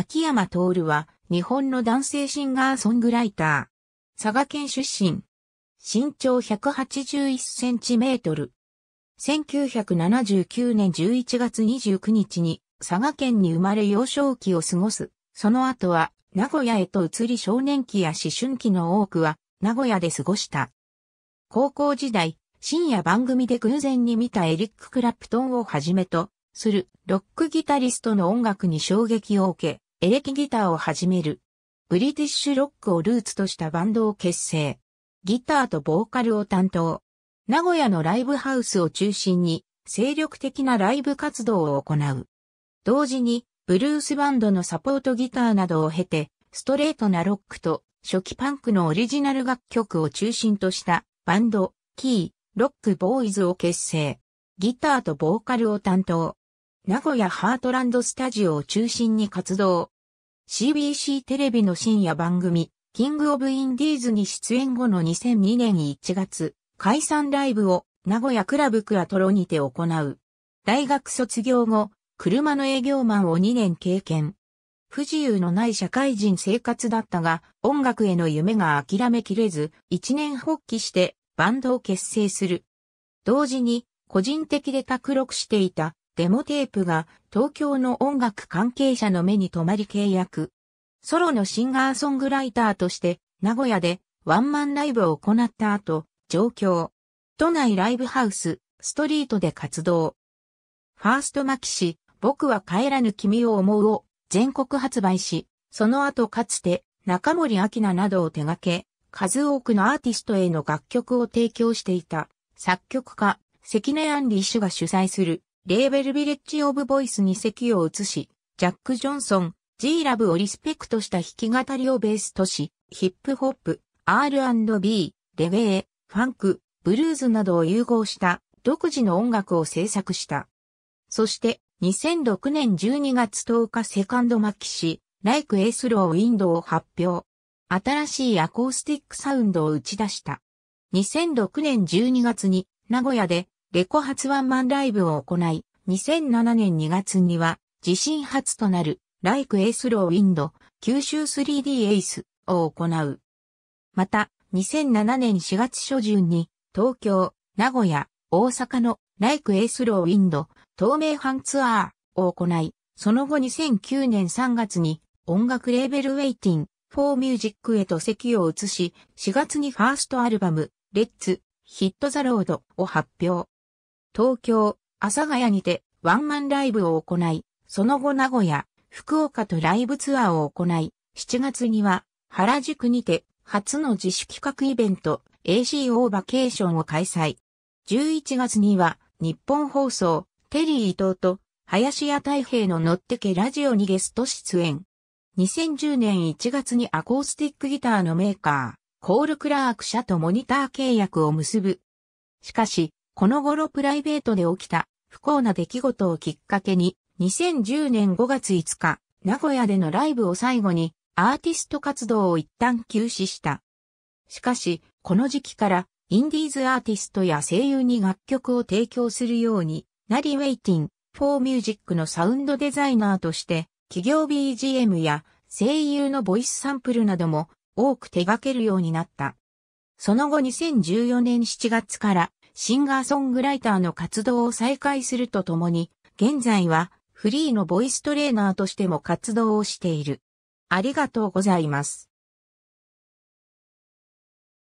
秋山徹は、日本の男性シンガーソングライター。佐賀県出身。身長181センチメートル。1979年11月29日に佐賀県に生まれ幼少期を過ごす。その後は名古屋へと移り少年期や思春期の多くは名古屋で過ごした。高校時代、深夜番組で偶然に見たエリック・クラプトンをはじめとするロックギタリストの音楽に衝撃を受け、エレキギターを始める。ブリティッシュロックをルーツとしたバンドを結成。ギターとボーカルを担当。名古屋のライブハウスを中心に精力的なライブ活動を行う。同時にブルースバンドのサポートギターなどを経て、ストレートなロックと初期パンクのオリジナル楽曲を中心としたバンド、キー、ロックボーイズを結成。ギターとボーカルを担当。名古屋ハートランドスタジオを中心に活動。CBC テレビの深夜番組、キングオブインディーズに出演後の2002年1月、解散ライブを名古屋クラブクラトロにて行う。大学卒業後、車の営業マンを2年経験。不自由のない社会人生活だったが、音楽への夢が諦めきれず、一年発起してバンドを結成する。同時に、個人的で卓録していたデモテープが東京の音楽関係者の目に留まり契約。ソロのシンガーソングライターとして名古屋でワンマンライブを行った後、上京。都内ライブハウス、ストリートで活動。ファーストマキシ、僕は帰らぬ君を思うを全国発売し、その後かつて中森明菜などを手掛け、数多くのアーティストへの楽曲を提供していた作曲家、関根安里氏が主催するレーベルビレッジオブボイスに席を移し、ジャック・ジョンソン、G ラブをリスペクトした弾き語りをベースとし、ヒップホップ、R&B、レゲエ、ファンク、ブルーズなどを融合した独自の音楽を制作した。そして2006年12月10日セカンドマキシ、ライクエースローウィンドウを発表。新しいアコースティックサウンドを打ち出した。2006年12月に名古屋でレコ発ワンマンライブを行い、2007年2月には自身初となる Like Ace Low Wind 九州 3D Ace を行う。また、2007年4月初旬に東京、名古屋、大阪の Like Ace Low Wind 透明版ツアーを行い、その後2009年3月に音楽レーベルウェイティンフォーミュージックへと席を移し、4月にファーストアルバム、レッツ、ヒットザロードを発表。東京、阿佐ヶ谷にてワンマンライブを行い、その後名古屋、福岡とライブツアーを行い、7月には原宿にて初の自主企画イベント ACO バケーションを開催。11月には日本放送テリー伊藤と林家太平の乗ってけラジオにゲスト出演。2010年1月にアコースティックギターのメーカー、コールクラーク社とモニター契約を結ぶ。しかし、この頃プライベートで起きた不幸な出来事をきっかけに、2010年5月5日、名古屋でのライブを最後に、アーティスト活動を一旦休止した。しかし、この時期から、インディーズアーティストや声優に楽曲を提供するようになり、ウェイティン、フォーミュージックのサウンドデザイナーとして、企業 BGM や声優のボイスサンプルなども多く手掛けるようになった。その後2014年7月からシンガーソングライターの活動を再開するとともに、現在はフリーのボイストレーナーとしても活動をしている。ありがとうございます。